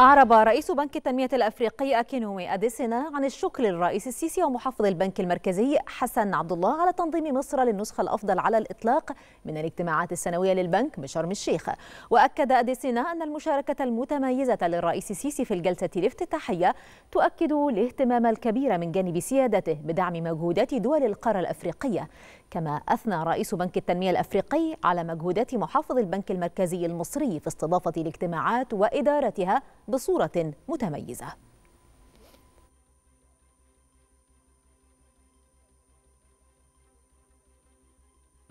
أعرب رئيس بنك التنمية الأفريقي أكينومي أديسينا عن الشكر للرئيس السيسي ومحافظ البنك المركزي حسن عبد الله على تنظيم مصر للنسخة الأفضل على الإطلاق من الاجتماعات السنوية للبنك بشرم الشيخ وأكد أديسينا أن المشاركة المتميزة للرئيس السيسي في الجلسة الافتتاحية تؤكد الاهتمام الكبير من جانب سيادته بدعم مجهودات دول القارة الأفريقية كما أثنى رئيس بنك التنمية الأفريقي على مجهودات محافظ البنك المركزي المصري في استضافة الاجتماعات وإدارتها بصورة متميزة